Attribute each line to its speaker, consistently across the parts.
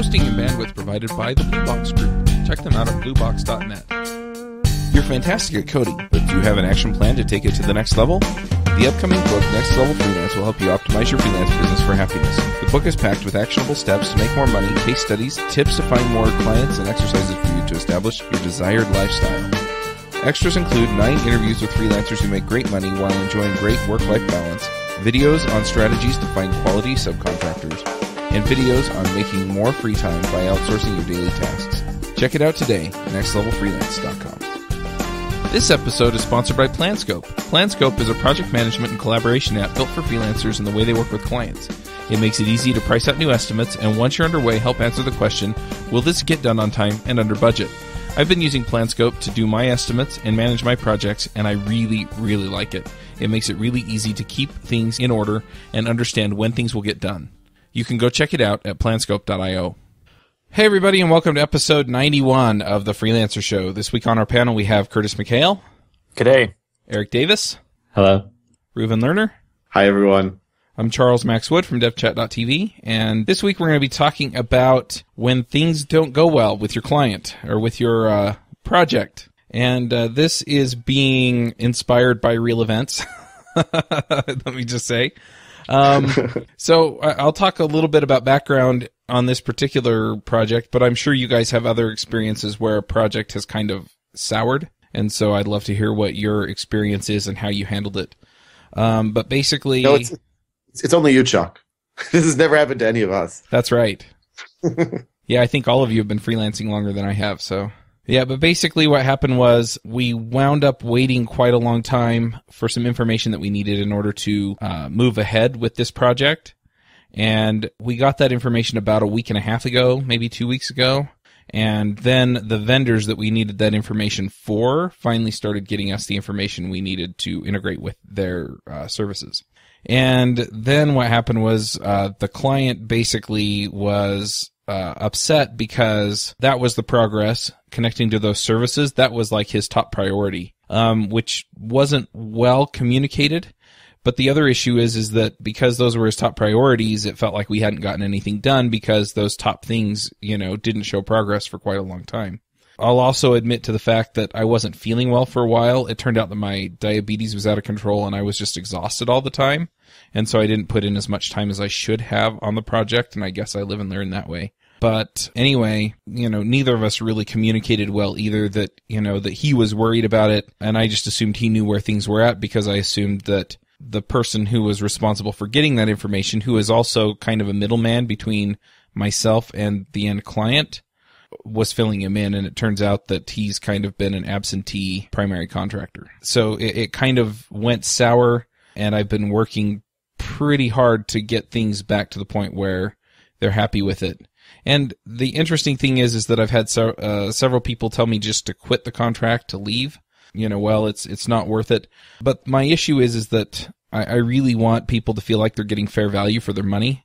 Speaker 1: Hosting and bandwidth provided by the Blue Box Group. Check them out at bluebox.net. You're fantastic at coding, but do you have an action plan to take it to the next level? The upcoming book, Next Level Freelance, will help you optimize your freelance business for happiness. The book is packed with actionable steps to make more money, case studies, tips to find more clients, and exercises for you to establish your desired lifestyle. Extras include nine interviews with freelancers who make great money while enjoying great work life balance, videos on strategies to find quality subcontractors, and videos on making more free time by outsourcing your daily tasks. Check it out today at nextlevelfreelance.com. This episode is sponsored by Planscope. Planscope is a project management and collaboration app built for freelancers and the way they work with clients. It makes it easy to price out new estimates, and once you're underway, help answer the question Will this get done on time and under budget? I've been using Planscope to do my estimates and manage my projects, and I really, really like it. It makes it really easy to keep things in order and understand when things will get done. You can go check it out at planscope.io. Hey, everybody, and welcome to episode 91 of The Freelancer Show. This week on our panel, we have Curtis McHale. G'day. Eric Davis. Hello. Reuven Lerner. Hi, everyone. I'm Charles Maxwood from devchat.tv, and this week we're going to be talking about when things don't go well with your client or with your uh, project. And uh, this is being inspired by real events, let me just say. Um, so I'll talk a little bit about background on this particular project, but I'm sure you guys have other experiences where a project has kind of soured. And so I'd love to hear what your experience is and how you handled it. Um, but basically, no, it's, it's only you, Chuck.
Speaker 2: this has never happened to any of us.
Speaker 1: That's right. yeah, I think all of you have been freelancing longer than I have. So yeah, but basically what happened was we wound up waiting quite a long time for some information that we needed in order to uh, move ahead with this project. And we got that information about a week and a half ago, maybe two weeks ago. And then the vendors that we needed that information for finally started getting us the information we needed to integrate with their uh, services. And then what happened was uh, the client basically was uh, upset because that was the progress connecting to those services. That was like his top priority, um, which wasn't well communicated. But the other issue is, is that because those were his top priorities, it felt like we hadn't gotten anything done because those top things, you know, didn't show progress for quite a long time. I'll also admit to the fact that I wasn't feeling well for a while. It turned out that my diabetes was out of control and I was just exhausted all the time. And so I didn't put in as much time as I should have on the project. And I guess I live and learn that way. But anyway, you know, neither of us really communicated well either that, you know, that he was worried about it. And I just assumed he knew where things were at because I assumed that the person who was responsible for getting that information, who is also kind of a middleman between myself and the end client, was filling him in, and it turns out that he's kind of been an absentee primary contractor. So it, it, kind of went sour, and I've been working pretty hard to get things back to the point where they're happy with it. And the interesting thing is, is that I've had so, uh, several people tell me just to quit the contract, to leave. You know, well, it's it's not worth it. But my issue is, is that I, I really want people to feel like they're getting fair value for their money.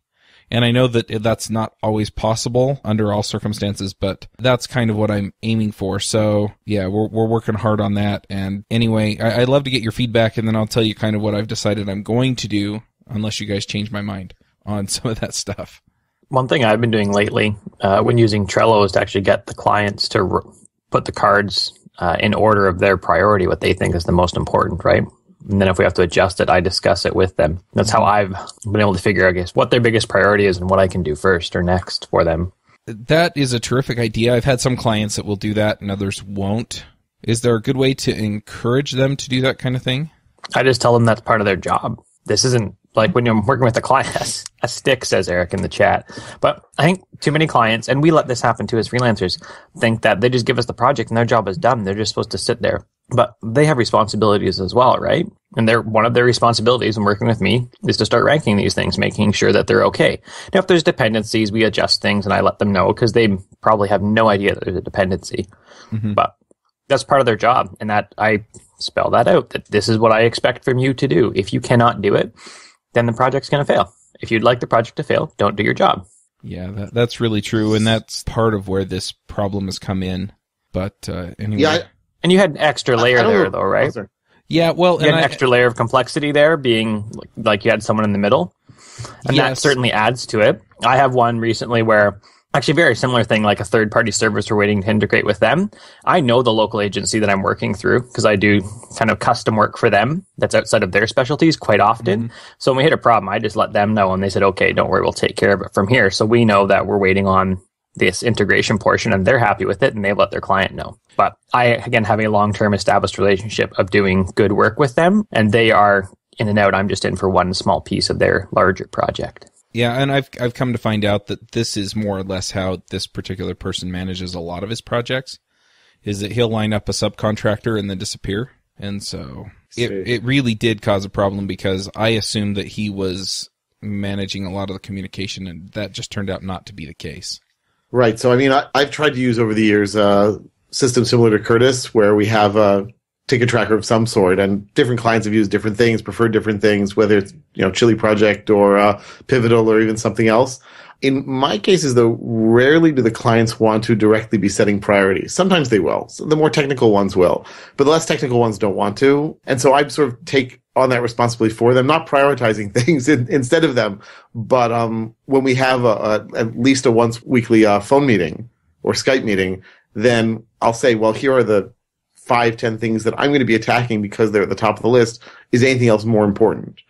Speaker 1: And I know that that's not always possible under all circumstances, but that's kind of what I'm aiming for. So yeah, we're, we're working hard on that. And anyway, I, would love to get your feedback and then I'll tell you kind of what I've decided I'm going to do unless you guys change my mind on some of that stuff
Speaker 3: one thing I've been doing lately uh, when using Trello is to actually get the clients to re- put the cards uh, in order of their priority, what they think is the most important, right? And then if we have to adjust it, I discuss it with them. That's how I've been able to figure, I guess, what their biggest priority is and what I can do first or next for them.
Speaker 1: That is a terrific idea. I've had some clients that will do that and others won't. Is there a good way to encourage them to do that kind of thing? I just tell them that's part of their job. This isn't like when
Speaker 3: you're working with a client, a stick, says Eric in the chat. But I think too many clients, and we let this happen too as freelancers, think that they just give us the project and their job is done. They're just supposed to sit there. But they have responsibilities as well, right? And they're one of their responsibilities in working with me is to start ranking these things, making sure that they're okay. Now, if there's dependencies, we adjust things and I let them know because they probably have no idea that there's a dependency. Mm-hmm. But that's part of their job. And that I spell that out that this is what I expect from you to do. If you cannot do it, then the project's going to fail. If you'd like the project to fail, don't do your job.
Speaker 1: Yeah, that, that's really true, and that's part of where this problem has come in. But uh, anyway, yeah, I, and you
Speaker 3: had an extra layer I, I there, though, right? Yeah, well, you had an extra layer of complexity there, being like, like you had someone in the middle, and yes. that certainly adds to it. I have one recently where actually very similar thing like a third party service we're waiting to integrate with them i know the local agency that i'm working through because i do kind of custom work for them that's outside of their specialties quite often mm-hmm. so when we hit a problem i just let them know and they said okay don't worry we'll take care of it from here so we know that we're waiting on this integration portion and they're happy with it and they've let their client know but i again have a long term established relationship of doing good work with them and they are in and out i'm just in for one small piece of their larger project
Speaker 1: yeah, and I've I've come to find out that this is more or less how this particular person manages a lot of his projects is that he'll line up a subcontractor and then disappear. And so it, it really did cause a problem because I assumed that he was managing a lot of the communication, and that just turned out not to be the case. Right.
Speaker 2: So, I mean, I, have tried to use over the years a uh, system similar to Curtis where we have a uh, ticket tracker of some sort. And different clients have used different things, prefer different things, whether it's you know Chili Project or uh, Pivotal or even something else. In my cases, though, rarely do the clients want to directly be setting priorities. Sometimes they will. So the more technical ones will, but the less technical ones don't want to. And so I sort of take on that responsibility for them, not prioritizing things in, instead of them. But um, when we have a, a, at least a once weekly uh, phone meeting or Skype meeting, then I'll say, well, here are the five, ten things that I'm going to be attacking because they're at the top of the list. Is anything else more important?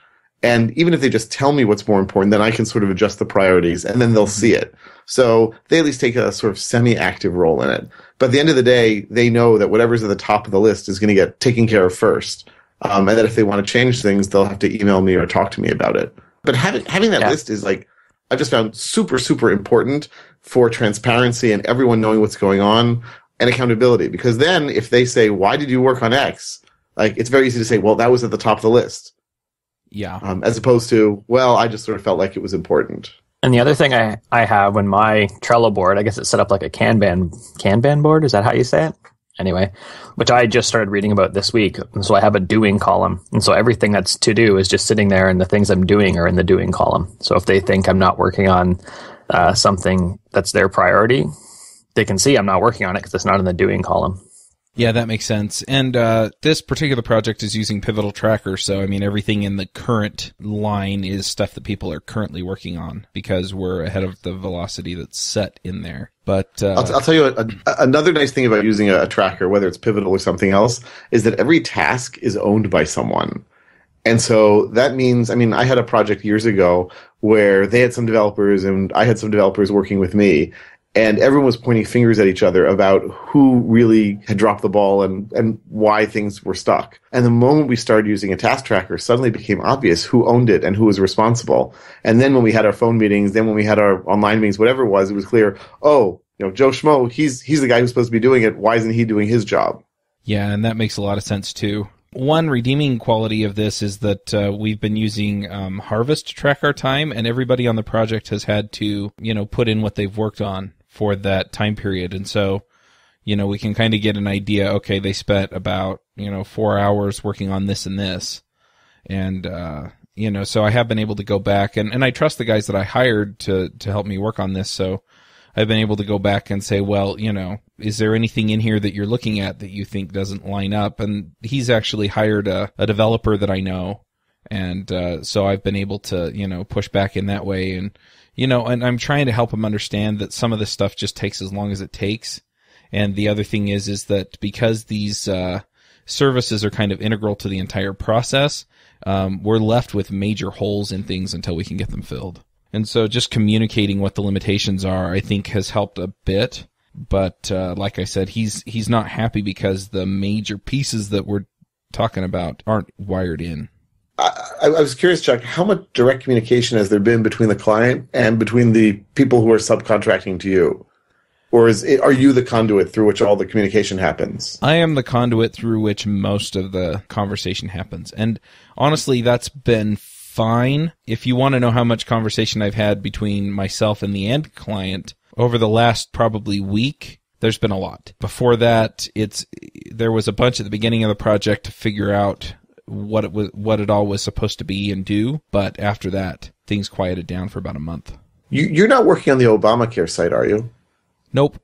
Speaker 2: And even if they just tell me what's more important, then I can sort of adjust the priorities and then they'll see it. So they at least take a sort of semi active role in it. But at the end of the day, they know that whatever's at the top of the list is going to get taken care of first. Um, and that if they want to change things, they'll have to email me or talk to me about it. But having, having that yeah. list is like, I've just found super, super important for transparency and everyone knowing what's going on and accountability. Because then if they say, why did you work on X? Like, it's very easy to say, well, that was at the top of the list. Yeah. Um, as opposed to, well, I just sort of felt like it was important.
Speaker 3: And the other thing I,
Speaker 2: I have when my Trello board, I guess it's
Speaker 3: set up like a Kanban, Kanban board. Is that how you say it? Anyway, which I just started reading about this week. And so I have a doing column. And so everything that's to do is just sitting there and the things I'm doing are in the doing column. So if they think I'm not working on uh, something that's their priority, they can see I'm not working on it because it's not in the doing column.
Speaker 1: Yeah, that makes sense. And uh, this particular project is using Pivotal Tracker, so I mean everything in the current line is stuff that people are currently working on because we're ahead of the velocity that's set in there. But uh, I'll, will tell
Speaker 2: you a, a, another nice thing about using a, a tracker, whether it's Pivotal or something else, is that every task is owned by someone. And so that means, I mean, I had a project years ago where they had some developers and I had some developers working with me and everyone was pointing fingers at each other about who really had dropped the ball and, and why things were stuck. And the moment we started using a task tracker, suddenly became obvious who owned it and who was responsible. And then when we had our phone meetings, then when we had our online meetings, whatever it was, it was clear, oh, you know, Joe Schmo, he's he's the guy who's supposed to be doing it. Why isn't he doing his job?
Speaker 1: Yeah, and that makes a lot of sense too one redeeming quality of this is that uh, we've been using um, Harvest to track our time, and everybody on the project has had to, you know, put in what they've worked on for that time period. And so, you know, we can kind of get an idea. Okay, they spent about you know four hours working on this and this, and uh, you know, so I have been able to go back and and I trust the guys that I hired to to help me work on this. So I've been able to go back and say, well, you know, is there anything in here that you're looking at that you think doesn't line up? And he's actually hired a, a developer that I know. And uh, so I've been able to, you know, push back in that way. And you know, and I'm trying to help him understand that some of this stuff just takes as long as it takes. And the other thing is, is that because these uh, services are kind of integral to the entire process, um, we're left with major holes in things until we can get them filled. And so, just communicating what the limitations are, I think, has helped a bit. But uh, like I said, he's he's not happy because the major pieces that we're talking about aren't wired in.
Speaker 2: I, I, was curious, Chuck, how much direct communication has there been between the client and between the people who are subcontracting to you? Or is it, are you the conduit through which all the communication happens?
Speaker 1: I am the conduit through which most of the conversation happens. And honestly, that's been fine. If you want to know how much conversation I've had between myself and the end client over the last probably week, there's been a lot. Before that, it's there was a bunch at the beginning of the project to figure out what it was, what it all was supposed to be and do. But after that, things quieted down for about a month. You, you're not working on the Obamacare site, are you? Nope.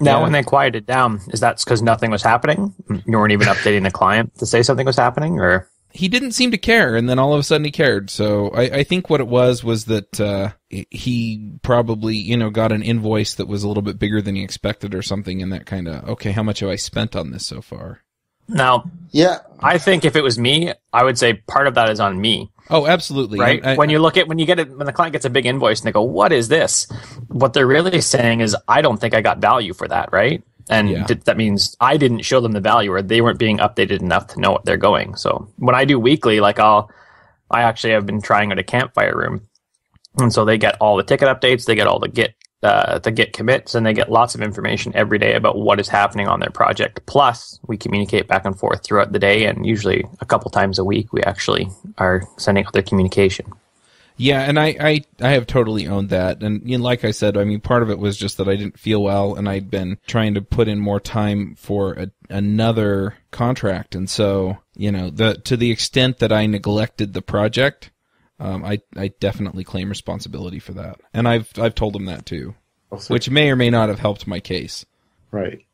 Speaker 1: Now, yeah. when
Speaker 3: they quieted down, is that because nothing was happening? You weren't even updating the client to say something was happening, or
Speaker 1: he didn't seem to care, and then all of a sudden he cared. So I, I think what it was was that uh, he probably you know got an invoice that was a little bit bigger than he expected or something, and that kind of okay, how much have I spent on this so far?
Speaker 3: Now, yeah, I think if it was me, I would say part of that is on me. Oh, absolutely. Right. I, I, when you look at when you get it when the client gets a big invoice and they go, "What is this?" What they're really saying is, "I don't think I got value for that." Right. And yeah. th- that means I didn't show them the value, or they weren't being updated enough to know what they're going. So when I do weekly, like I'll, I actually have been trying out a campfire room, and so they get all the ticket updates, they get all the Git uh, the Git commits, and they get lots of information every day about what is happening on their project. Plus, we communicate back and forth throughout the day, and usually a couple times a week, we actually are sending out their communication.
Speaker 1: Yeah, and I, I, I have totally owned that. And you know, like I said, I mean, part of it was just that I didn't feel well and I'd been trying to put in more time for a, another contract. And so, you know, the, to the extent that I neglected the project, um, I I definitely claim responsibility for that, and I've I've told him that too, also, which may or may not have helped my case. Right.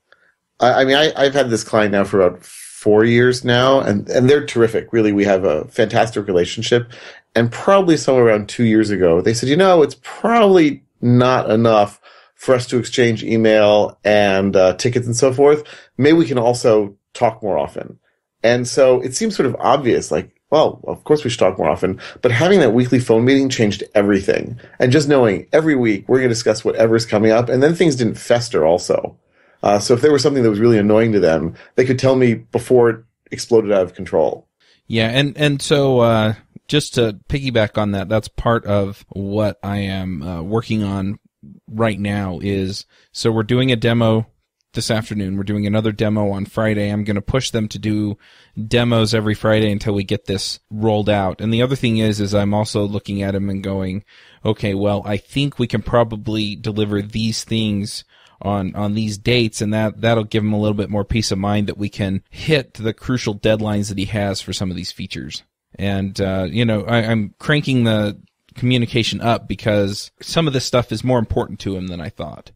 Speaker 2: I, I mean, I, I've had this client now for about four years now, and and they're terrific. Really, we have a fantastic relationship. And probably somewhere around two years ago, they said, you know, it's probably not enough for us to exchange email and uh, tickets and so forth. Maybe we can also talk more often. And so it seems sort of obvious, like well, oh, of course we should talk more often. But having that weekly phone meeting changed everything. And just knowing every week we're going to discuss whatever's coming up, and then things didn't fester also. Uh, so if there was something that was really annoying to them, they could tell me before it exploded out of control.
Speaker 1: Yeah, and and so uh, just to piggyback on that, that's part of what I am uh, working on right now. Is so we're doing a demo this afternoon. We're doing another demo on Friday. I'm going to push them to do demos every Friday until we get this rolled out. And the other thing is, is I'm also looking at them and going, okay, well, I think we can probably deliver these things on, on these dates and that, that'll give him a little bit more peace of mind that we can hit the crucial deadlines that he has for some of these features. And, uh, you know, I, I'm cranking the communication up because some of this stuff is more important to him than I thought.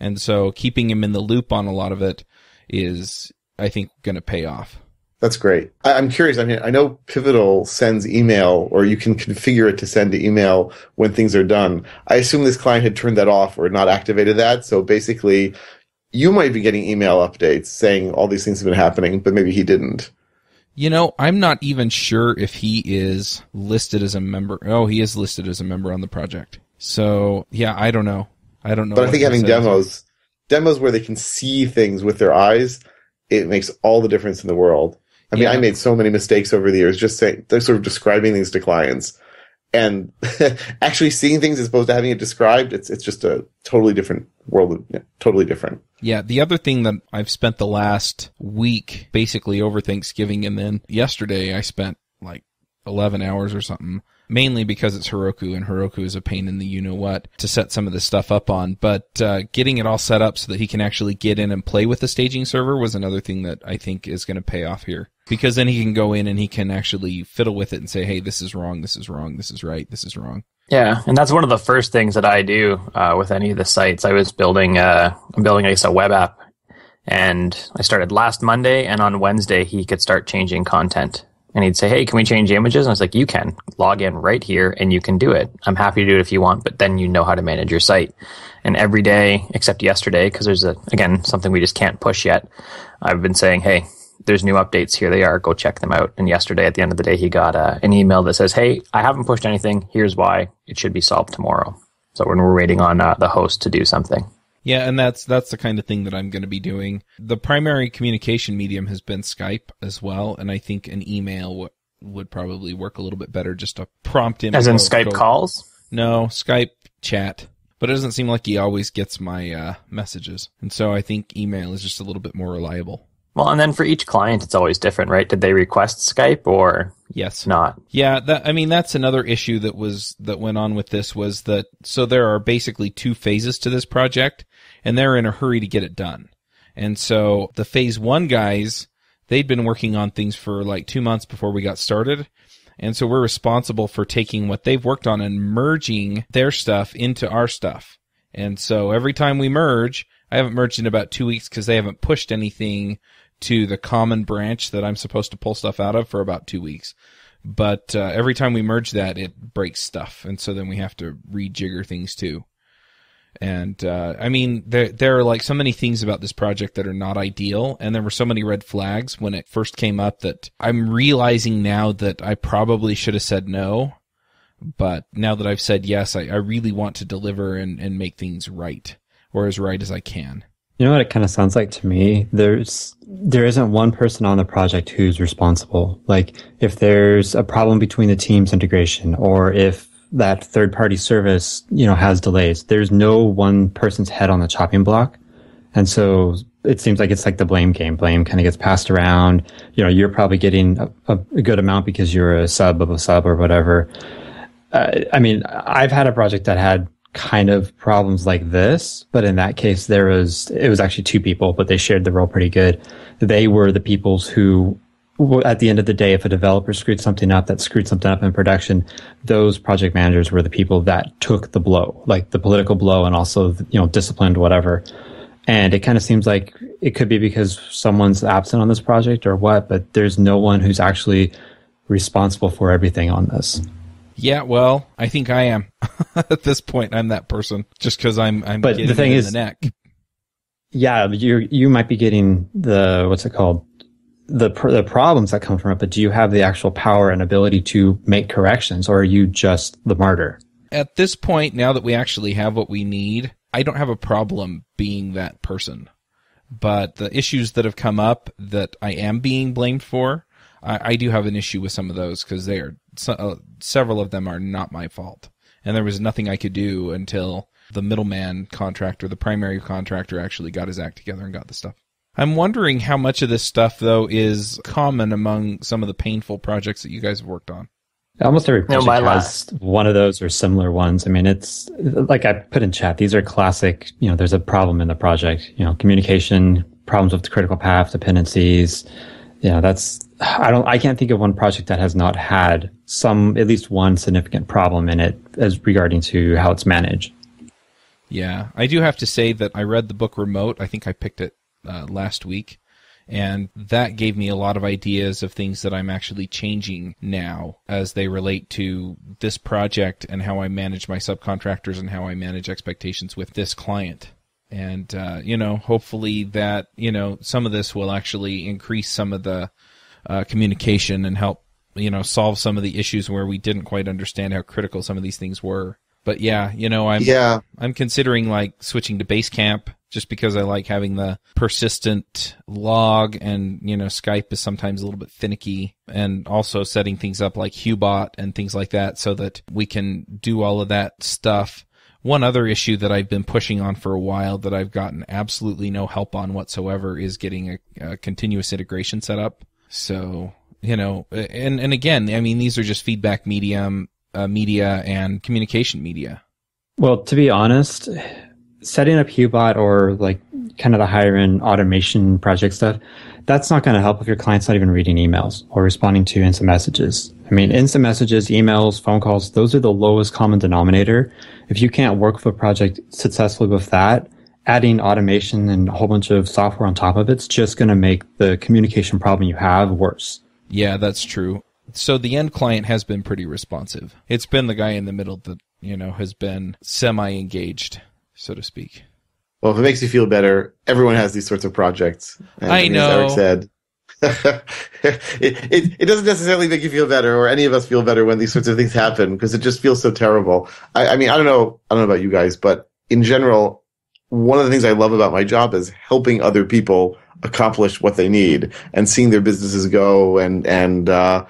Speaker 1: And so keeping him in the loop on a lot of it is, I think, going to pay off.
Speaker 2: That's great. I, am curious. I mean, I know Pivotal sends email, or you can configure it to send email when things are done. I assume this client had turned that off or not activated that. So basically, you might be getting email updates saying all these things have been happening, but maybe he didn't.
Speaker 1: You know, I'm not even sure if he is listed as a member. Oh, he is listed as a member on the project. So yeah, I don't know. I don't know. But I think having demos,
Speaker 2: demos where they can see things with their eyes, it makes all the difference in the world. I mean, yeah. I made so many mistakes over the years just saying, they're sort of describing things to clients. And actually seeing things as opposed to having it described, it's, it's just a totally different world, yeah, totally different.
Speaker 1: Yeah. The other thing that I've spent the last week, basically over Thanksgiving and then yesterday I spent like 11 hours or something mainly because it's Heroku and Heroku is a pain in the you know what to set some of this stuff up on. But uh, getting it all set up so that he can actually get in and play with the staging server was another thing that I think is going to pay off here because then he can go in and he can actually fiddle with it and say, hey, this is wrong, this is wrong, this is right, this is wrong.
Speaker 3: Yeah, and that's one of the first things that I do uh, with any of the sites. I was building, uh, I'm building, I guess, a web app and I started last Monday, and on Wednesday he could start changing content and he'd say, Hey, can we change images? And I was like, You can log in right here and you can do it. I'm happy to do it if you want, but then you know how to manage your site. And every day, except yesterday, because there's a, again, something we just can't push yet, I've been saying, Hey, there's new updates. Here they are. Go check them out. And yesterday, at the end of the day, he got uh, an email that says, Hey, I haven't pushed anything. Here's why. It should be solved tomorrow. So when we're waiting on uh, the host to do something.
Speaker 1: Yeah, and that's that's the kind of thing that I'm going to be doing. The primary communication medium has been Skype as well, and I think an email w- would probably work a little bit better. Just a prompt in as in Skype go, calls. No, Skype chat. But it doesn't seem like he always gets my uh, messages, and so I think email is just a little bit more reliable.
Speaker 3: Well, and then for each client, it's always different, right? Did they request Skype or yes, not?
Speaker 1: Yeah, that, I mean that's another issue that was that went on with this was that so there are basically two phases to this project, and they're in a hurry to get it done, and so the phase one guys they'd been working on things for like two months before we got started. And so we're responsible for taking what they've worked on and merging their stuff into our stuff. And so every time we merge, I haven't merged in about two weeks because they haven't pushed anything to the common branch that I'm supposed to pull stuff out of for about two weeks. But uh, every time we merge that, it breaks stuff, and so then we have to rejigger things too. And uh, I mean, there there are like so many things about this project that are not ideal, and there were so many red flags when it first came up that I'm realizing now that I probably should have said no. But now that I've said yes, I, I really want to deliver and, and make things right, or as right as I can.
Speaker 4: You know what it kind of sounds like to me? There's there isn't one person on the project who's responsible. Like if there's a problem between the teams integration or if that third party service, you know, has delays, there's no one person's head on the chopping block. And so it seems like it's like the blame game. Blame kind of gets passed around. You know, you're probably getting a, a good amount because you're a sub of a sub or whatever. Uh, I mean, I've had a project that had kind of problems like this. But in that case, there was, it was actually two people, but they shared the role pretty good. They were the peoples who, at the end of the day, if a developer screwed something up that screwed something up in production, those project managers were the people that took the blow, like the political blow and also, you know, disciplined, whatever. And it kind of seems like it could be because someone's absent on this project or what, but there's no one who's actually responsible for everything on this.
Speaker 1: Yeah, well, I think I am. At this point, I'm that person just because I'm. I'm. But the thing is, the neck.
Speaker 4: Yeah, you you might be getting the what's it called the pr- the problems that come from it, but do you have the actual power and ability to make corrections, or are you just the martyr?
Speaker 1: At this point, now that we actually have what we need, I don't have a problem being that person. But the issues that have come up that I am being blamed for, I, I do have an issue with some of those because they are so, uh, several of them are not my fault. And there was nothing I could do until the middleman contractor, the primary contractor, actually got his act together and got the stuff. I'm wondering how much of this stuff, though, is common among some of the painful projects that you guys have worked on.
Speaker 4: Almost every project no, has last. one of those or similar ones. I mean, it's like I put in chat. These are classic. You know, there's a problem in the project. You know, communication problems with the critical path, dependencies, yeah, that's, I don't, I can't think of one project that has not had some, at least one significant problem in it as regarding to how it's managed.
Speaker 1: Yeah. I do have to say that I read the book Remote. I think I picked it uh, last week. And that gave me a lot of ideas of things that I'm actually changing now as they relate to this project and how I manage my subcontractors and how I manage expectations with this client and uh, you know hopefully that you know some of this will actually increase some of the uh, communication and help you know solve some of the issues where we didn't quite understand how critical some of these things were but yeah you know i'm yeah i'm considering like switching to basecamp just because i like having the persistent log and you know skype is sometimes a little bit finicky and also setting things up like hubot and things like that so that we can do all of that stuff one other issue that I've been pushing on for a while that I've gotten absolutely no help on whatsoever is getting a, a continuous integration set up. So, you know, and, and again, I mean, these are just feedback medium, uh, media and communication media. Well, to be honest,
Speaker 4: setting up Hubot or like kind of the higher end automation project stuff, that's not going to help if your client's not even reading emails or responding to instant messages. I mean, instant messages, emails, phone calls, those are the lowest common denominator. If you can't work with a project successfully with that, adding automation and a whole bunch of software on top of it's just going to make the communication problem you have worse.
Speaker 1: Yeah, that's true. So the end client has been pretty responsive. It's been the guy in the middle that, you know, has been semi engaged, so to speak.
Speaker 2: Well, if it makes you feel better, everyone has these sorts of projects. And, I, know. As Eric said, it, it, it, doesn't necessarily make you feel better or any of us feel better when these sorts of things happen because it just feels so terrible. I, I, mean, I don't know, I don't know about you guys, but in general, one of the things I love about my job is helping other people accomplish what they need and seeing their businesses go and, and, uh,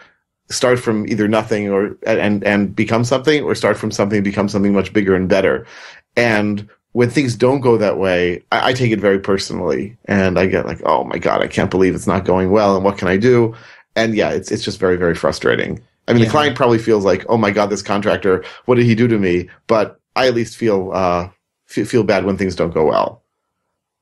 Speaker 2: start from either nothing or, and, and become something or start from something, become something much bigger and better. And when things don't go that way, I, I, take it very personally, and I get like, oh my god, I can't believe it's not going well, and what can I do? And yeah, it's it's just very very frustrating. I mean, yeah. the client probably feels like, oh my god, this contractor, what did he do to me? But I at least feel uh, feel bad when things don't go well.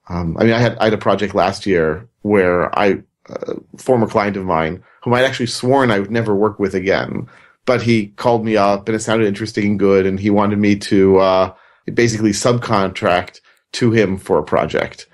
Speaker 2: Um, I mean, I had I had a project last year where I uh, former client of mine whom I'd actually sworn I would never work with again, but he called me up and it sounded interesting and good, and he wanted me to. Uh, basically subcontract to him for a project.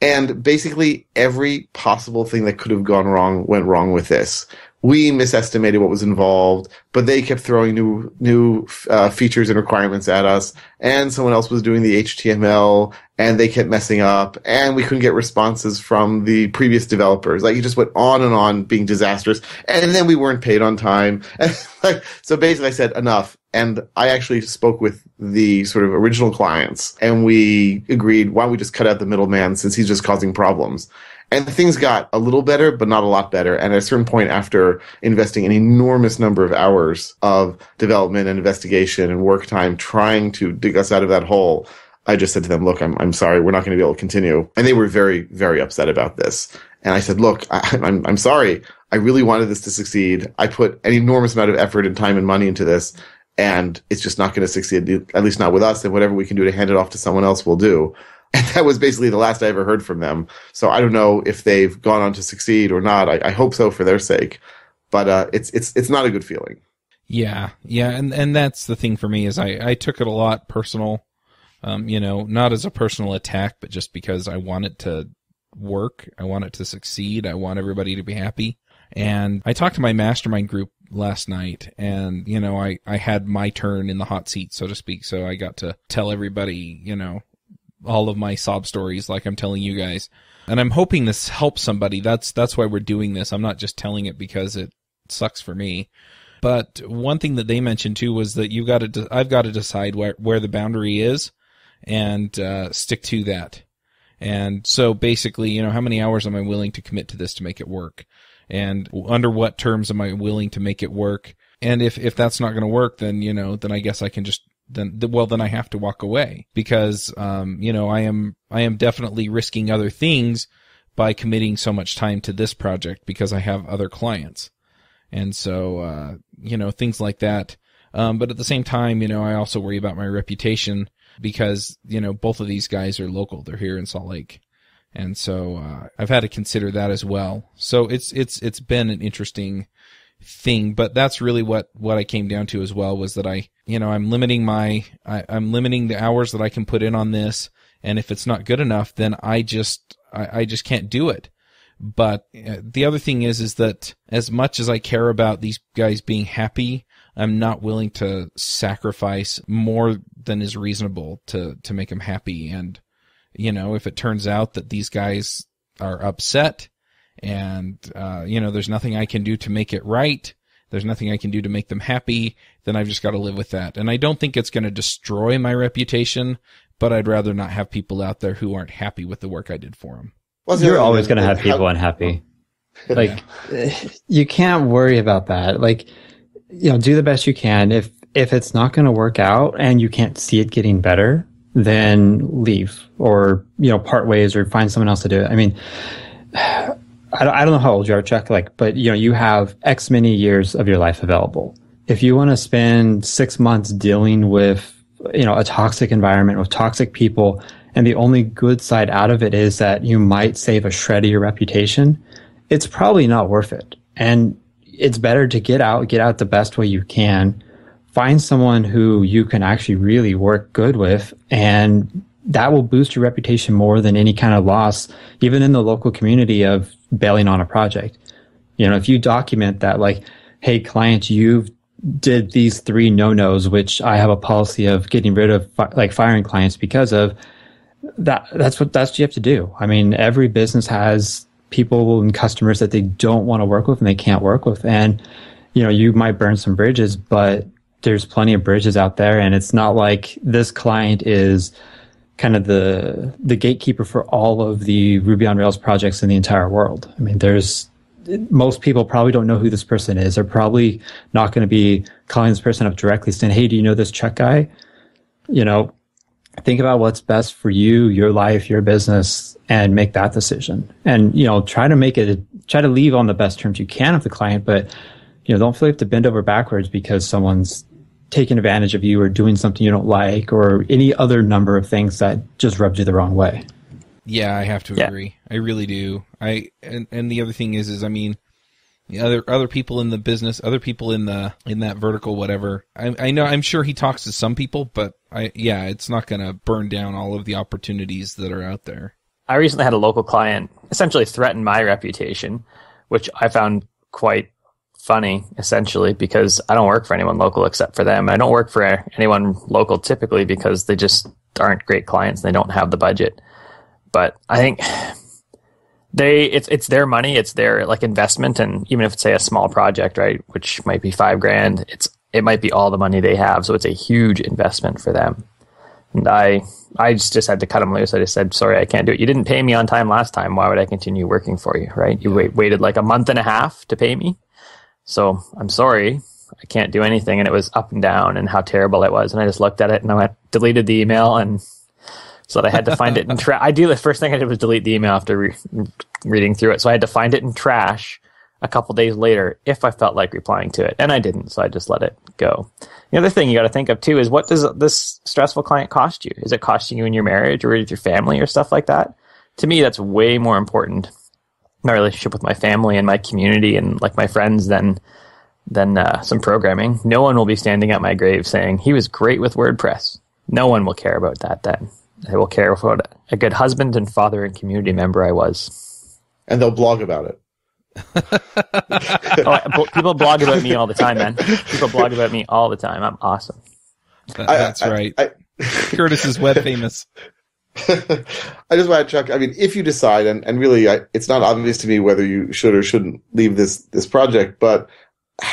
Speaker 2: And basically every possible thing that could have gone wrong went wrong with this. We misestimated what was involved, but they kept throwing new new uh, features and requirements at us. And someone else was doing the HTML, and they kept messing up, and we couldn't get responses from the previous developers. Like it just went on and on, being disastrous. And then we weren't paid on time. And, like, so basically, I said enough. And I actually spoke with the sort of original clients and we agreed, why don't we just cut out the middleman since he's just causing problems? And things got a little better, but not a lot better. And at a certain point, after investing an enormous number of hours of development and investigation and work time trying to dig us out of that hole, I just said to them, look, I'm, I'm sorry, we're not going to be able to continue. And they were very, very upset about this. And I said, look, I, I'm, I'm sorry. I really wanted this to succeed. I put an enormous amount of effort and time and money into this, and it's just not going to succeed, at least not with us. And whatever we can do to hand it off to someone else, we'll do. And that was basically the last I ever heard from them. So I don't know if they've gone on to succeed or not. I, I hope so for their sake, but uh, it's it's it's not a good feeling.
Speaker 1: Yeah, yeah, and and that's the thing for me is I I took it a lot personal, um, you know, not as a personal attack, but just because I want it to work, I want it to succeed, I want everybody to be happy. And I talked to my mastermind group last night and you know I I had my turn in the hot seat so to speak so I got to tell everybody you know all of my sob stories like I'm telling you guys and I'm hoping this helps somebody that's that's why we're doing this I'm not just telling it because it sucks for me but one thing that they mentioned too was that you've got to de- I've got to decide where where the boundary is and uh, stick to that and so basically, you know, how many hours am I willing to commit to this to make it work? and under what terms am I willing to make it work? And if, if that's not going to work, then, you know, then I guess I can just then well then I have to walk away because um, you know I am I am definitely risking other things by committing so much time to this project because I have other clients and so uh, you know things like that um, but at the same time you know I also worry about my reputation because you know both of these guys are local they're here in Salt Lake and so uh, I've had to consider that as well. So it's it's it's been an interesting thing, but that's really what what I came down to as well was that I you know I'm limiting my I, am limiting the hours that I can put in on this, and if it's not good enough, then I just I, I just can't do it. But uh, the other thing is is that as much as I care about these guys being happy, I'm not willing to sacrifice more than is reasonable to to make them happy and you know, if it turns out that these guys are upset and, uh, you know, there's nothing I can do to make it right. There's nothing I can do to make them happy. Then I've just got to live with that. And I don't think it's going to destroy my reputation, but I'd rather not have people out there who aren't happy with the work I did for them. Well, You're always going to have people unhappy. Oh.
Speaker 4: Like yeah. Eh, you can't worry about that. Like, you know, do the best you can. If, if it's not going to work out and you can't see it getting better, then leave or you know part ways or find someone else to do it. I mean, I don't, I don't know how old you are, Chuck. Like, but you know, you have X many years of your life available. If you want to spend six months dealing with you know a toxic environment with toxic people, and the only good side out of it is that you might save a shred of your reputation, it's probably not worth it. And it's better to get out, get out the best way you can find someone who you can actually really work good with and that will boost your reputation more than any kind of loss even in the local community of bailing on a project you know if you document that like hey client you've did these three no-nos which i have a policy of getting rid of fi- like firing clients because of that that's what that's what you have to do i mean every business has people and customers that they don't want to work with and they can't work with and you know you might burn some bridges but there's plenty of bridges out there and it's not like this client is kind of the the gatekeeper for all of the Ruby on Rails projects in the entire world. I mean, there's most people probably don't know who this person is. They're probably not going to be calling this person up directly saying, "Hey, do you know this Czech guy?" You know, think about what's best for you, your life, your business, and make that decision. And you know, try to make it try to leave on the best terms you can of the client, but you know, don't feel you have to bend over backwards because someone's taking advantage of you or doing something you don't like or any other number of things that just rubbed you the wrong way.
Speaker 1: Yeah, I have to yeah. agree. I really do. I and, and the other thing is is I mean other other people in the business, other people in the in that vertical whatever. I I know I'm sure he talks to some people, but I yeah, it's not going to burn down all of the opportunities that are out there. I recently had a local client essentially threaten my reputation,
Speaker 3: which I found quite funny essentially because I don't work for anyone local except for them. I don't work for anyone local typically because they just aren't great clients. And they don't have the budget. But I think they it's it's their money, it's their like investment, and even if it's say a small project, right, which might be five grand, it's it might be all the money they have, so it's a huge investment for them. And I I just, just had to cut them loose. I just said, sorry, I can't do it. You didn't pay me on time last time. Why would I continue working for you, right? You wait, waited like a month and a half to pay me so I'm sorry, I can't do anything. And it was up and down and how terrible it was. And I just looked at it and I went, deleted the email and so I had to find it in trash. I do the first thing I did was delete the email after re- reading through it. So I had to find it in trash a couple days later if I felt like replying to it. And I didn't, so I just let it go. The other thing you got to think of too is what does this stressful client cost you? Is it costing you in your marriage or with your family or stuff like that? To me, that's way more important my relationship with my family and my community and like my friends than than uh, some programming. No one will be standing at my grave saying he was great with WordPress. No one will care about that then. They will care about a good husband and father and community member I was. And they'll blog about it. oh, people blog about me all the time, man. People blog about me all the time.
Speaker 2: I'm awesome. That,
Speaker 3: that's
Speaker 1: I, I, right. I, Curtis is web famous.
Speaker 2: I just want to check. I mean, if you decide, and, and really, I, it's not obvious to me whether you should or shouldn't leave this this project, but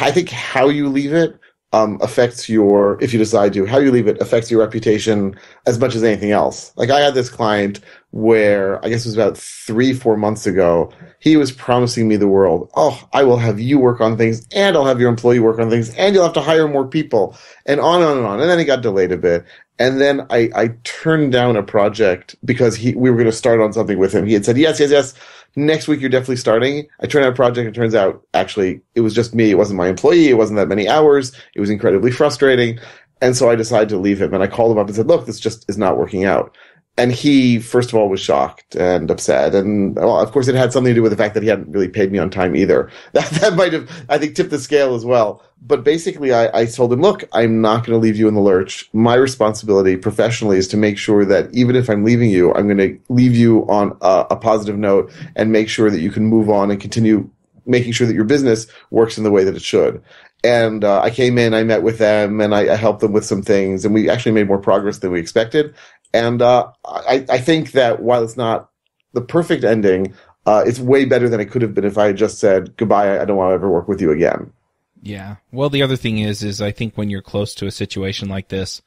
Speaker 2: I think how you leave it um, affects your if you decide to how you leave it affects your reputation as much as anything else. Like I had this client where I guess it was about three four months ago. He was promising me the world. Oh, I will have you work on things, and I'll have your employee work on things, and you'll have to hire more people, and on and on and on. And then he got delayed a bit, and then I, I turned down a project because he, we were going to start on something with him. He had said, yes, yes, yes. Next week, you're definitely starting. I turned down a project. It turns out actually it was just me. It wasn't my employee. It wasn't that many hours. It was incredibly frustrating. And so I decided to leave him and I called him up and said, look, this just is not working out and he first of all was shocked and upset and well, of course it had something to do with the fact that he hadn't really paid me on time either that, that might have i think tipped the scale as well but basically i, I told him look i'm not going to leave you in the lurch my responsibility professionally is to make sure that even if i'm leaving you i'm going to leave you on a, a positive note and make sure that you can move on and continue making sure that your business works in the way that it should and uh, I came in, I met with them, and I, I, helped them with some things, and we actually made more progress than we expected. And uh, I, I, think that while it's not the perfect ending, uh, it's way better than it could have been if I had just said goodbye. I don't want to ever work with you again.
Speaker 1: Yeah. Well, the other thing is, is I think when you're close to a situation like this,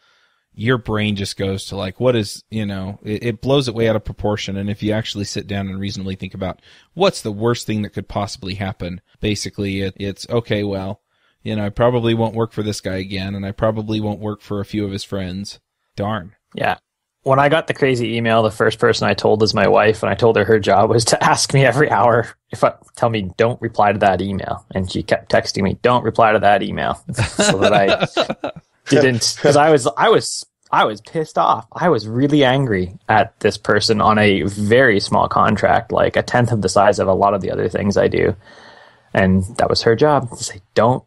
Speaker 1: your brain just goes to like, what is, you know, it, it blows it way out of proportion. And if you actually sit down and reasonably think about what's the worst thing that could possibly happen, basically it, it's okay, well, you know, I probably won't work for this guy again, and I probably won't work for a few of his friends. Darn.
Speaker 3: Yeah when I got the crazy email, the first person I told was my wife, and I told her her job was to ask me every hour if I tell me don't reply to that email, and she kept texting me don't reply to that email so that
Speaker 2: I
Speaker 3: didn't because I was I was I was pissed off. I was really angry at this person on a very small contract, like a tenth of the size of a lot of the other things I do, and that was her job to say don't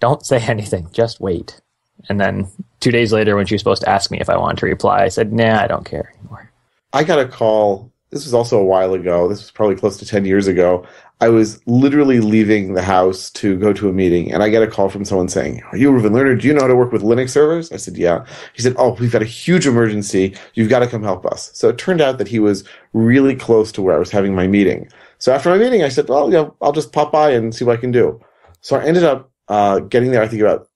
Speaker 3: don't say anything, just wait. And then two days later, when she was supposed to ask me if I wanted to reply, I said, nah, I don't care anymore.
Speaker 2: I got a call. This was also a while ago. This was probably close to 10 years ago. I was literally leaving the house to go to a meeting, and I get a call from someone saying, Are you Ruben Lerner? Do you know how to work with Linux servers? I said, Yeah. He said, Oh, we've got a huge emergency. You've got to come help us. So it turned out that he was really close to where I was having my meeting. So after my meeting, I said, Well, yeah, I'll just pop by and see what I can do. So I ended up uh, getting there, I think, about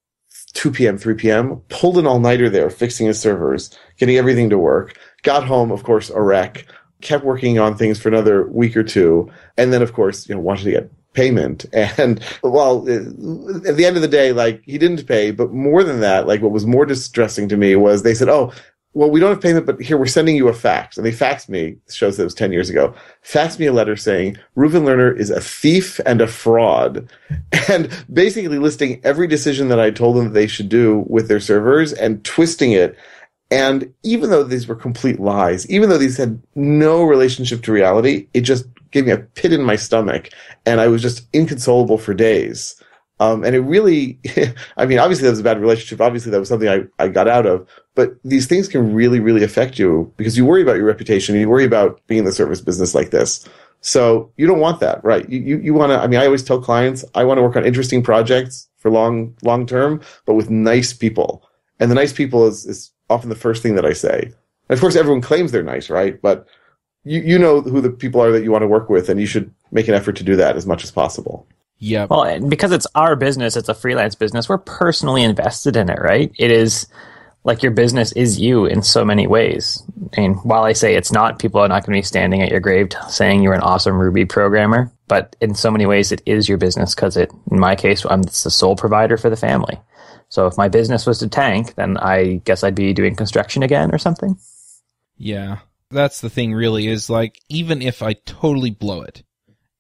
Speaker 2: 2 p.m., 3 p.m., pulled an all nighter there, fixing his servers, getting everything to work. Got home, of course, a wreck, kept working on things for another week or two. And then, of course, you know, wanted to get payment. And well, at the end of the day, like he didn't pay, but more than that, like what was more distressing to me was they said, Oh, well, we don't have payment, but here we're sending you a fax. And they faxed me, shows that it was 10 years ago, faxed me a letter saying, Reuven Lerner is a thief and a fraud. And basically listing every decision that I told them that they should do with their servers and twisting it. And even though these were complete lies, even though these had no relationship to reality, it just gave me a pit in my stomach. And I was just inconsolable for days. Um, and it really, I mean, obviously that was a bad relationship. Obviously that was something I, I got out of, but these things can really, really affect you because you worry about your reputation and you worry about being in the service business like this. So you don't want that, right? You, you, you want to, I mean, I always tell clients, I want to work on interesting projects for long, long term, but with nice people. And the nice people is, is often the first thing that I say. And of course, everyone claims they're nice, right? But you, you know who the people are that you want to work with and you should make an effort to do that as much as possible.
Speaker 3: Yeah. Well, because it's our business, it's a freelance business. We're personally invested in it, right? It is like your business is you in so many ways. I mean, while I say it's not, people are not going to be standing at your grave saying you're an awesome Ruby programmer. But in so many ways, it is your business because it, in my case, I'm the sole provider for the family. So if my business was to tank, then I guess I'd be doing construction again or something.
Speaker 1: Yeah. That's the thing really is like, even if I totally blow it,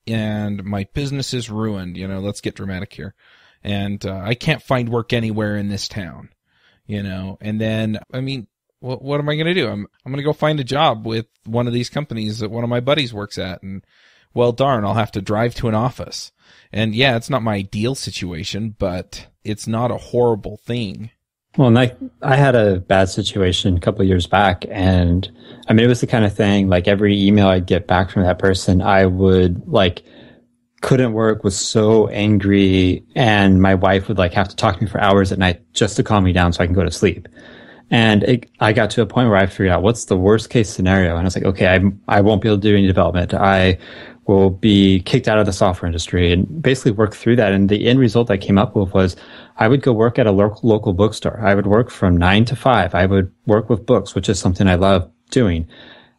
Speaker 1: and my business is ruined. You know, let's get dramatic here. And uh, I can't find work anywhere in this town, you know. And then, I mean, what, what am I going to do? I'm, I'm going to go find a job with one of these companies that one of my buddies works at. And well, darn, I'll have to drive to an office. And yeah, it's not my ideal situation, but it's not a horrible thing
Speaker 4: well, and I, I had a bad situation a couple years back. And I mean, it was the kind of thing like every email I'd get back from that person, I would like, couldn't work, was so angry. And my wife would like have to talk to me for hours at night just to calm me down so I can go to sleep. And it, I got to a point where I figured out what's the worst case scenario. And I was like, okay, i I i will not be able to do any development. I will be kicked out of the software industry and basically work through that. And the end result I came up with was I would go work at a local bookstore. I would work from nine to five. I would work with books, which is something I love doing.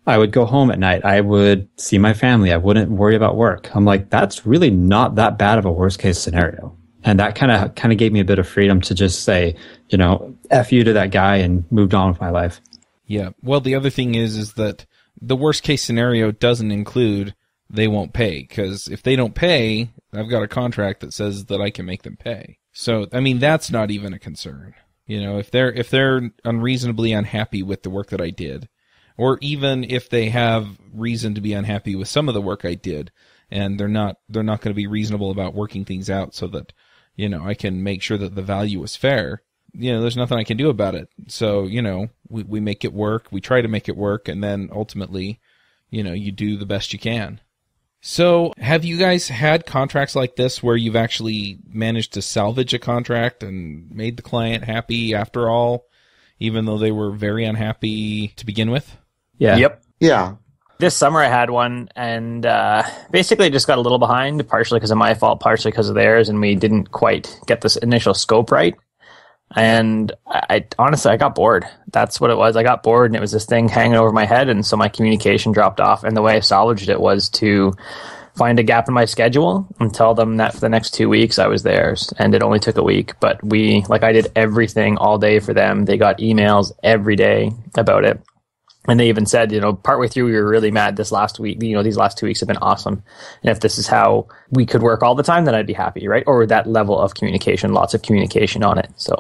Speaker 4: I would go home at night. I would see my family. I wouldn't worry about work. I'm like, that's really not that bad of a worst case scenario. And that kind of kind of gave me a bit of freedom to just say, you know, f you to that guy and moved on with my life. Yeah.
Speaker 1: Well, the other thing is, is that the worst case scenario doesn't include they won't pay because if they don't pay, I've got a contract that says that I can make them pay. So I mean that's not even a concern. You know, if they're if they're unreasonably unhappy with the work that I did, or even if they have reason to be unhappy with some of the work I did, and they're not they're not going to be reasonable about working things out so that you know I can make sure that the value is fair. You know, there's nothing I can do about it. So you know, we we make it work. We try to make it work, and then ultimately, you know, you do the best you can. So, have you guys had contracts like this where you've actually managed to salvage a contract and made the client happy after all, even though they were very unhappy to begin with? Yeah. Yep.
Speaker 3: Yeah. This summer I had one and uh, basically just got a little behind, partially because of my fault, partially because of theirs, and we didn't quite get this initial scope right and I, honestly I got bored. That's what it was. I got bored, and it was this thing hanging over my head, and so my communication dropped off. And the way I salvaged it was to find a gap in my schedule and tell them that for the next two weeks I was theirs, and it only took a week. But we like I did everything all day for them. They got emails every day about it. And they even said, you know, partway through, we were really mad this last week. You know, these last two weeks have been awesome. And if this is how we could work all the time, then I'd be happy, right? Or that level of communication, lots of communication on it. So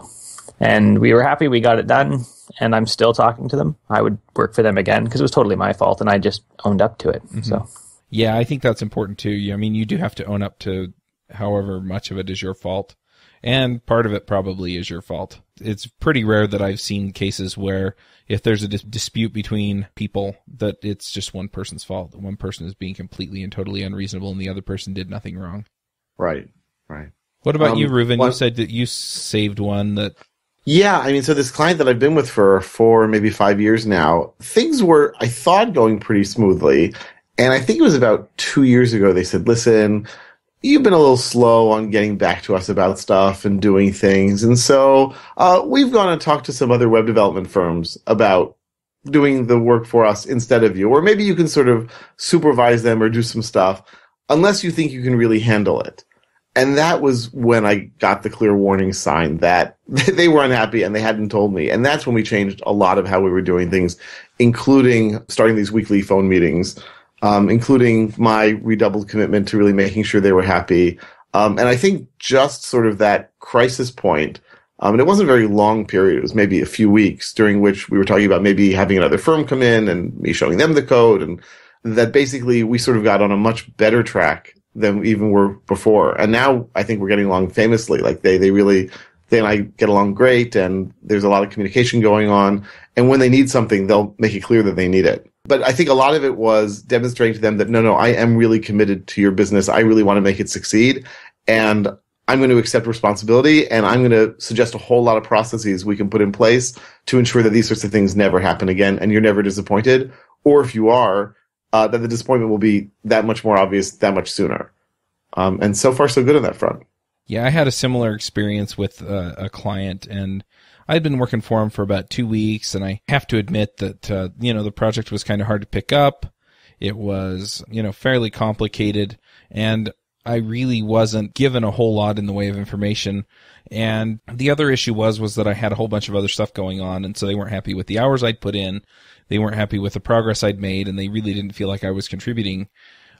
Speaker 3: and we were happy we got it done and i'm still talking to them i would work for them again because it was totally my fault and i just owned up to it mm-hmm. so
Speaker 1: yeah i think that's important too i mean you do have to own up to however much of it is your fault and part of it probably is your fault it's pretty rare that i've seen cases where if there's a dis- dispute between people that it's just one person's fault one person is being completely and totally unreasonable and the other person did nothing wrong right right what about um, you, Reuben? you said that you saved one that yeah,
Speaker 2: I mean, so this client that I've been with for four, maybe five years now, things were, I thought, going pretty smoothly. And I think it was about two years ago, they said, listen, you've been a little slow on getting back to us about stuff and doing things. And so uh, we've gone and talked to some other web development firms about doing the work for us instead of you. Or maybe you can sort of supervise them or do some stuff, unless you think you can really handle it and that was when I got the clear warning sign that they were unhappy and they hadn't told me. And that's when we changed a lot of how we were doing things, including starting these weekly phone meetings, um, including my redoubled commitment to really making sure they were happy. Um, and I think just sort of that crisis point, um, and it wasn't a very long period. It was maybe a few weeks during which we were talking about maybe having another firm come in and me showing them the code and that basically we sort of got on a much better track than we even were before. And now I think we're getting along famously. Like they, they really, they and I get along great and there's a lot of communication going on. And when they need something, they'll make it clear that they need it. But I think a lot of it was demonstrating to them that no, no, I am really committed to your business. I really want to make it succeed. And I'm going to accept responsibility and I'm going to suggest a whole lot of processes we can put in place to ensure that these sorts of things never happen again and you're never disappointed. Or if you are, uh, that the disappointment will be that much more obvious that much sooner. Um, and so far, so good on that front.
Speaker 1: Yeah, I had a similar experience with uh, a client, and I'd been working for him for about two weeks, and I have to admit that uh, you know the project was kind of hard to pick up. It was you know fairly complicated, and I really wasn't given a whole lot in the way of information. And the other issue was was that I had a whole bunch of other stuff going on, and so they weren't happy with the hours I'd put in, they weren't happy with the progress I'd made, and they really didn't feel like I was contributing.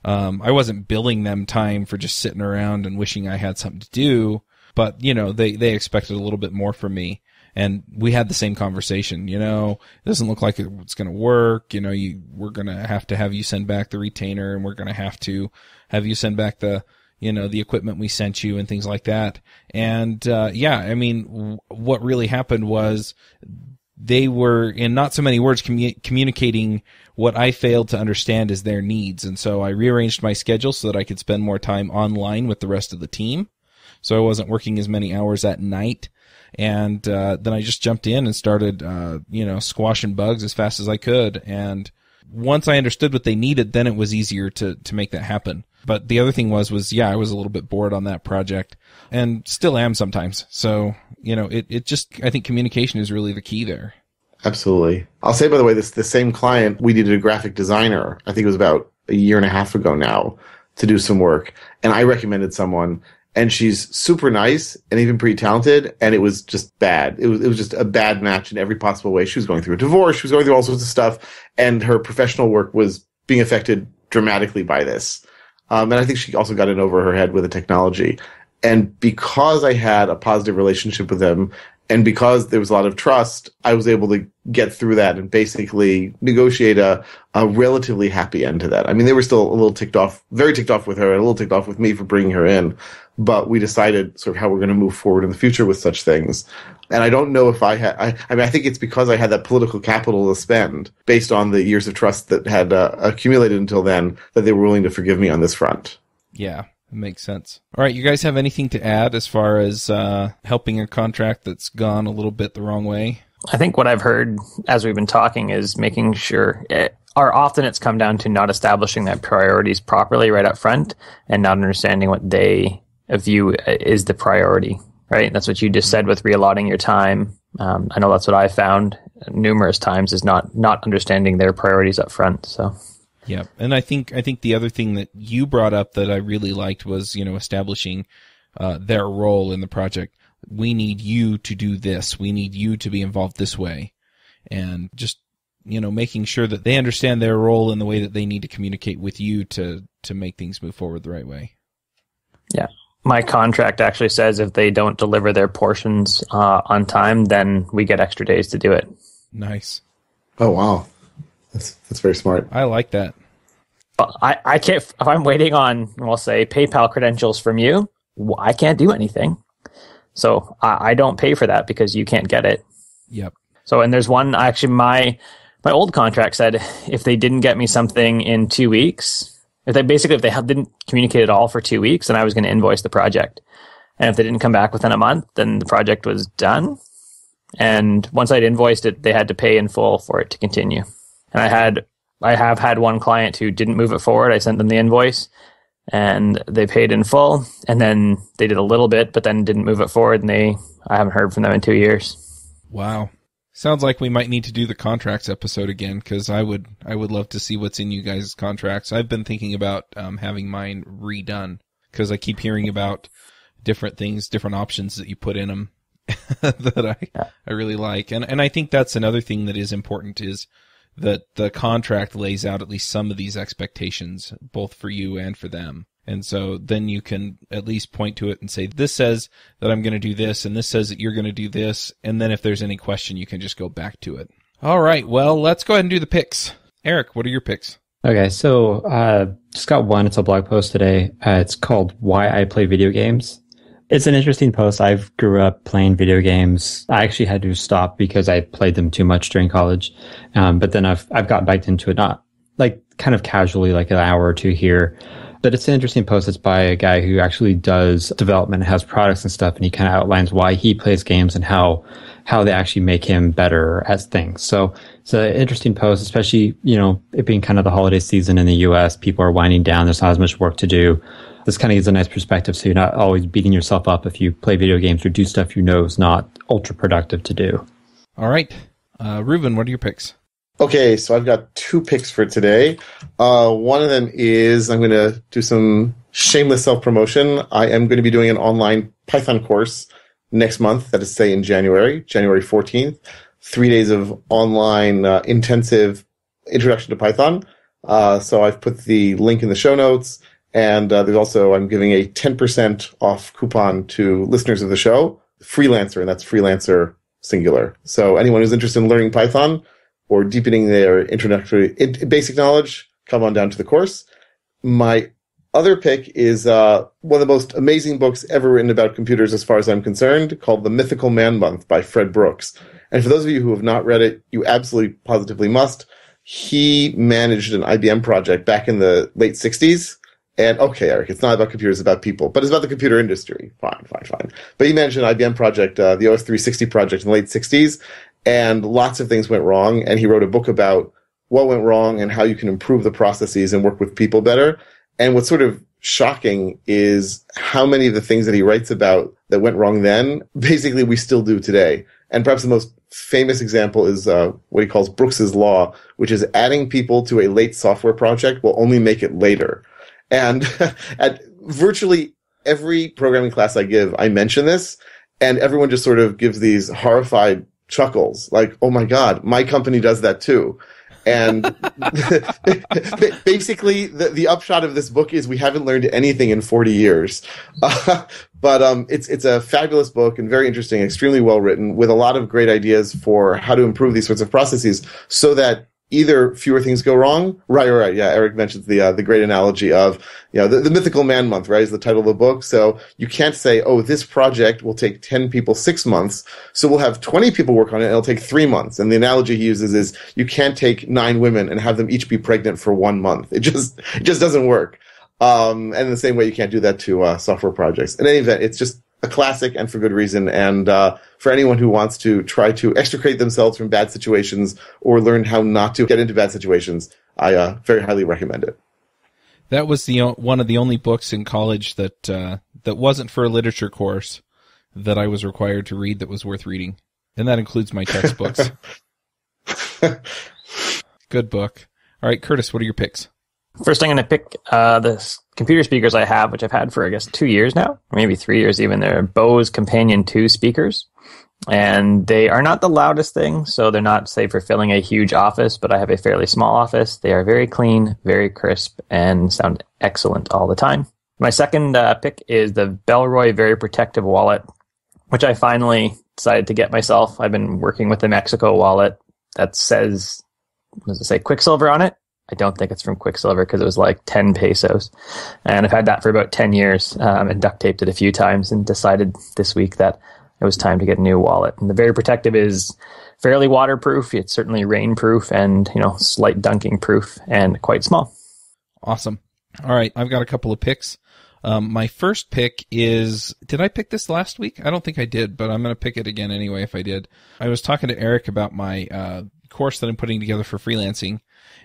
Speaker 1: Um, I wasn't billing them time for just sitting around and wishing I had something to do, but you know, they they expected a little bit more from me. And we had the same conversation, you know, it doesn't look like it's going to work. You know, you, we're going to have to have you send back the retainer and we're going to have to have you send back the, you know, the equipment we sent you and things like that. And, uh, yeah, I mean, w- what really happened was they were in not so many words commu- communicating what I failed to understand as their needs. And so I rearranged my schedule so that I could spend more time online with the rest of the team. So I wasn't working as many hours at night. And uh, then I just jumped in and started, uh, you know, squashing bugs as fast as I could. And once I understood what they needed, then it was easier to to make that happen. But the other thing was was yeah, I was a little bit bored on that project, and still am sometimes. So you know, it it just I think communication is really the key there.
Speaker 2: Absolutely. I'll say by the way, this the same client we needed a graphic designer. I think it was about a year and a half ago now to do some work, and I recommended someone, and she's super nice and even pretty talented. And it was just bad. It was it was just a bad match in every possible way. She was going through a divorce. She was going through all sorts of stuff, and her professional work was being affected dramatically by this. Um, and I think she also got in over her head with the technology. And because I had a positive relationship with them and because there was a lot of trust, I was able to get through that and basically negotiate a, a relatively happy end to that. I mean, they were still a little ticked off, very ticked off with her and a little ticked off with me for bringing her in, but we decided sort of how we're going to move forward in the future with such things. And I don't know if I had, I, I mean, I think it's because I had that political capital to spend based on the years of trust that had uh, accumulated until then that they were willing to forgive me on this front.
Speaker 1: Yeah. It makes sense. All right, you guys have anything to add as far as uh, helping a contract that's gone a little bit the wrong way?
Speaker 3: I think what I've heard as we've been talking is making sure, it, or often it's come down to not establishing that priorities properly right up front and not understanding what they view uh, is the priority, right? That's what you just said with realloting your time. Um, I know that's what I found numerous times is not not understanding their priorities up front. So
Speaker 1: yeah, and I think I think the other thing that you brought up that I really liked was you know establishing uh, their role in the project. We need you to do this. We need you to be involved this way, and just you know making sure that they understand their role in the way that they need to communicate with you to to make things move forward the right way. Yeah,
Speaker 3: my contract actually says if they don't deliver their portions uh, on time, then we get extra days to do it.
Speaker 2: Nice. Oh wow. That's that's very smart. I
Speaker 3: like that. But I, I can't if I'm waiting on we'll say PayPal credentials from you, I can't do anything. So I, I don't pay for that because you can't get it. Yep. So and there's one actually my my old contract said if they didn't get me something in two weeks, if they basically if they didn't communicate at all for two weeks, then I was going to invoice the project. And if they didn't come back within a month, then the project was done. And once I'd invoiced it, they had to pay in full for it to continue. And I had I have had one client who didn't move it forward. I sent them the invoice and they paid in full and then they did a little bit but then didn't move it forward and they I haven't heard from them in 2 years.
Speaker 1: Wow. Sounds like we might need to do the contracts episode again cuz I would I would love to see what's in you guys' contracts. I've been thinking about um, having mine redone cuz I keep hearing about different things, different options that you put in them that I yeah. I really like. And and I think that's another thing that is important is that the contract lays out at least some of these expectations, both for you and for them. And so then you can at least point to it and say, this says that I'm going to do this, and this says that you're going to do this. And then if there's any question, you can just go back to it. All right. Well, let's go ahead and do the picks. Eric, what are your picks?
Speaker 4: Okay. So, uh, just got one. It's a blog post today. Uh, it's called Why I Play Video Games. It's an interesting post. I have grew up playing video games. I actually had to stop because I played them too much during college. Um, but then I've I've got back into it, not like kind of casually, like an hour or two here. But it's an interesting post. It's by a guy who actually does development, has products and stuff, and he kind of outlines why he plays games and how how they actually make him better at things. So it's an interesting post, especially you know it being kind of the holiday season in the U.S. People are winding down. There's not as much work to do this kind of gives a nice perspective so you're not always beating yourself up if you play video games or do stuff you know is not ultra productive to do.
Speaker 1: All right. Uh, Reuben, what are your picks?
Speaker 2: Okay, so I've got two picks for today. Uh, one of them is I'm going to do some shameless self promotion. I am going to be doing an online Python course next month, that is, say, in January, January 14th. Three days of online uh, intensive introduction to Python. Uh, so I've put the link in the show notes. And uh, there's also, I'm giving a 10% off coupon to listeners of the show, Freelancer, and that's Freelancer singular. So anyone who's interested in learning Python or deepening their introductory basic knowledge, come on down to the course. My other pick is uh, one of the most amazing books ever written about computers, as far as I'm concerned, called The Mythical Man Month by Fred Brooks. And for those of you who have not read it, you absolutely positively must. He managed an IBM project back in the late 60s and okay, Eric, it's not about computers, it's about people, but it's about the computer industry. Fine, fine, fine. But he mentioned IBM project, uh, the OS 360 project in the late 60s, and lots of things went wrong. And he wrote a book about what went wrong and how you can improve the processes and work with people better. And what's sort of shocking is how many of the things that he writes about that went wrong then, basically we still do today. And perhaps the most famous example is uh, what he calls Brooks's law, which is adding people to a late software project will only make it later. And at virtually every programming class I give, I mention this, and everyone just sort of gives these horrified chuckles, like, "Oh my god, my company does that too." and basically the, the upshot of this book is we haven't learned anything in 40 years uh, but um, it's, it's a fabulous book and very interesting extremely well written with a lot of great ideas for how to improve these sorts of processes so that either fewer things go wrong. Right, right, yeah. Eric mentions the uh, the great analogy of you know the, the, mythical man month, right? Is the title of the book. So you can't say, oh, this project will take ten people six months, so we'll have twenty people work on it, and it'll take three months. And the analogy he uses is you can't take nine women and have them each be pregnant for one month. It just it just doesn't work. Um, and the same way you can't do that to uh, software projects. In any event, it's just a classic and for good reason. And uh, for anyone who wants to try to extricate themselves from bad situations or learn how not to get into bad situations, I uh, very highly recommend it.
Speaker 1: That was the uh, one of the only books in college that uh, that wasn't for a literature course that I was required to read that was worth reading, and that includes my textbooks. good book. All right, Curtis, what are your
Speaker 3: picks? First, I'm going to pick uh, the computer speakers I have, which I've had for, I guess, two years now, maybe three years even. They're Bose Companion 2 speakers. And they are not the loudest thing, so they're not, say, for filling a huge office, but I have a fairly small office. They are very clean, very crisp, and sound excellent all the time. My second uh, pick is the Belroy Very Protective Wallet, which I finally decided to get myself. I've been working with the Mexico wallet that says, what does it say, Quicksilver on it? I don't think it's from Quicksilver because it was like 10 pesos. And I've had that for about 10 years um, and duct taped it a few times and decided this week that it was time to get a new wallet. And the Very Protective is fairly waterproof. It's certainly rainproof
Speaker 1: and, you know, slight
Speaker 3: dunking proof and quite
Speaker 1: small. Awesome. All right. I've got a couple of picks. Um, my first pick is, did I pick this last week? I don't think I did, but I'm going to pick it again anyway if I did. I was talking to Eric about my, uh, course that I'm putting together for freelancing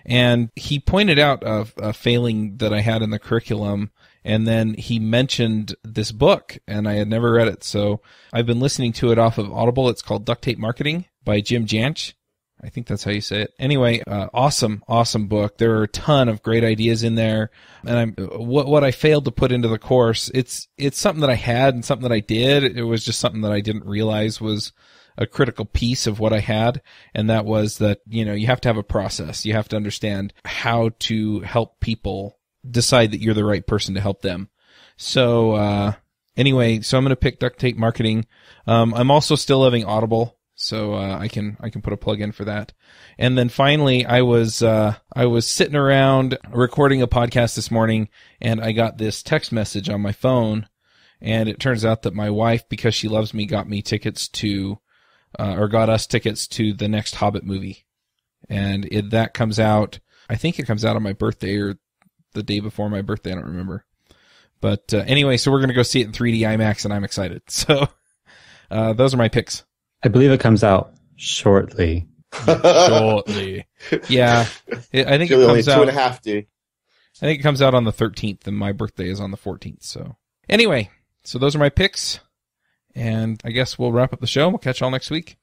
Speaker 1: and he pointed out a, a failing that I had in the curriculum. And then he mentioned this book, and I had never read it. So I've been listening to it off of Audible. It's called Duct Tape Marketing by Jim Janch. I think that's how you say it. Anyway, uh, awesome, awesome book. There are a ton of great ideas in there, and I'm what what I failed to put into the course. It's it's something that I had and something that I did. It was just something that I didn't realize was a critical piece of what I had. And that was that, you know, you have to have a process. You have to understand how to help people decide that you're the right person to help them. So, uh, anyway, so I'm going to pick duct tape marketing. Um, I'm also still loving Audible. So, uh, I can, I can put a plug in for that. And then finally, I was, uh, I was sitting around recording a podcast this morning and I got this text message on my phone. And it turns out that my wife, because she loves me, got me tickets to uh, or got us tickets to the next Hobbit movie, and it, that comes out. I think it comes out on my birthday or the day before my birthday. I don't remember. But uh, anyway, so we're going to go see it in 3D IMAX, and I'm excited. So uh, those are my picks. I believe it comes out shortly.
Speaker 4: shortly.
Speaker 1: Yeah, it, I think it comes only two out, and a half D. I think it comes out on the 13th, and my birthday is on the 14th. So anyway, so those are my picks. And I guess we'll wrap up the show. We'll catch y'all next week.